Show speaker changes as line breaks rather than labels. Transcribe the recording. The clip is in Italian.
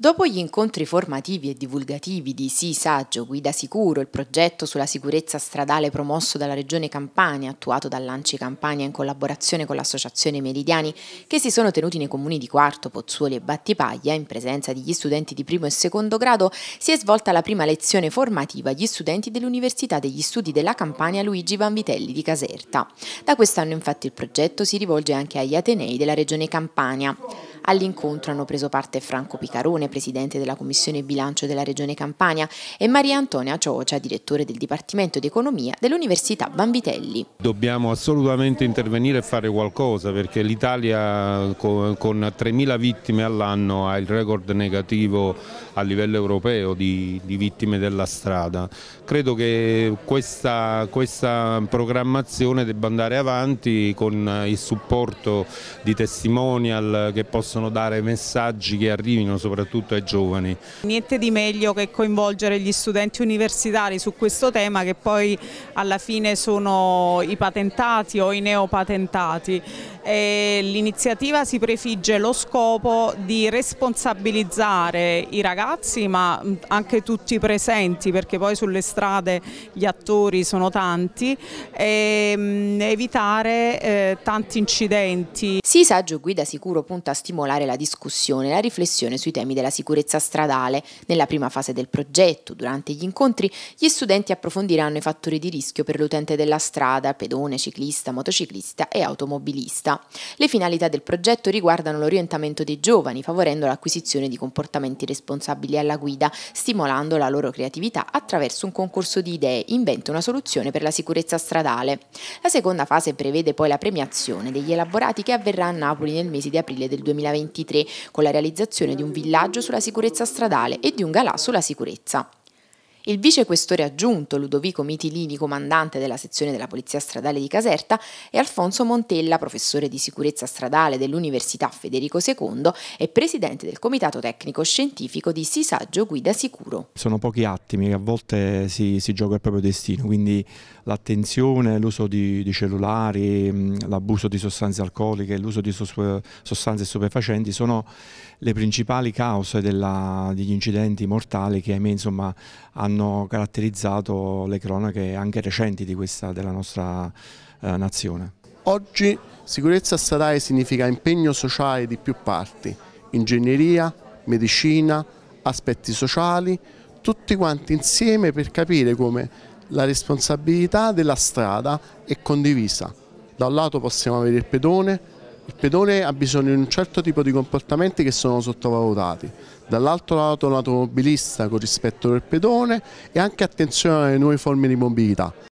Dopo gli incontri formativi e divulgativi di Sì Saggio Guida Sicuro, il progetto sulla sicurezza stradale promosso dalla Regione Campania, attuato dall'Anci Campania in collaborazione con l'Associazione Meridiani, che si sono tenuti nei comuni di Quarto, Pozzuoli e Battipaglia, in presenza degli studenti di primo e secondo grado, si è svolta la prima lezione formativa agli studenti dell'Università degli Studi della Campania Luigi Vanvitelli di Caserta. Da quest'anno infatti il progetto si rivolge anche agli Atenei della Regione Campania. All'incontro hanno preso parte Franco Picarone, presidente della Commissione Bilancio della Regione Campania, e Maria Antonia Ciocia, direttore del Dipartimento di Economia dell'Università Bambitelli.
Dobbiamo assolutamente intervenire e fare qualcosa perché l'Italia con 3.000 vittime all'anno ha il record negativo a livello europeo di, di vittime della strada. Credo che questa, questa programmazione debba andare avanti con il supporto di testimonial che possono possono dare messaggi che arrivino soprattutto ai giovani.
Niente di meglio che coinvolgere gli studenti universitari su questo tema che poi alla fine sono i patentati o i neopatentati. L'iniziativa si prefigge lo scopo di responsabilizzare i ragazzi ma anche tutti i presenti perché poi sulle strade
gli attori sono tanti e mm, evitare eh, tanti incidenti. Sì, Saggio Guida Sicuro punta a stimolare la discussione e la riflessione sui temi della sicurezza stradale. Nella prima fase del progetto, durante gli incontri, gli studenti approfondiranno i fattori di rischio per l'utente della strada, pedone, ciclista, motociclista e automobilista. Le finalità del progetto riguardano l'orientamento dei giovani, favorendo l'acquisizione di comportamenti responsabili alla guida, stimolando la loro creatività attraverso un concorso di idee, invento una soluzione per la sicurezza stradale. La seconda fase prevede poi la premiazione degli elaborati che avverrà a Napoli nel mese di aprile del 2023, con la realizzazione di un villaggio sulla sicurezza stradale e di un galà sulla sicurezza. Il vicequestore aggiunto Ludovico Mitilini, comandante della sezione della Polizia Stradale di Caserta, e Alfonso Montella, professore di sicurezza stradale dell'Università Federico II e presidente del Comitato Tecnico Scientifico di Sisaggio Guida Sicuro.
Sono pochi attimi che a volte si, si gioca il proprio destino, quindi l'attenzione, l'uso di, di cellulari, mm, l'abuso di sostanze alcoliche, l'uso di sostanze stupefacenti sono le principali cause della, degli incidenti mortali che ahimè insomma hanno hanno caratterizzato le cronache anche recenti questa, della nostra eh, nazione. Oggi
sicurezza stradale significa impegno sociale di più parti, ingegneria, medicina, aspetti sociali, tutti quanti insieme per capire come la responsabilità della strada è condivisa. Da un lato possiamo avere il pedone, il pedone ha bisogno di un certo tipo di comportamenti che sono sottovalutati. Dall'altro lato l'automobilista con rispetto del pedone e anche attenzione alle nuove forme di mobilità.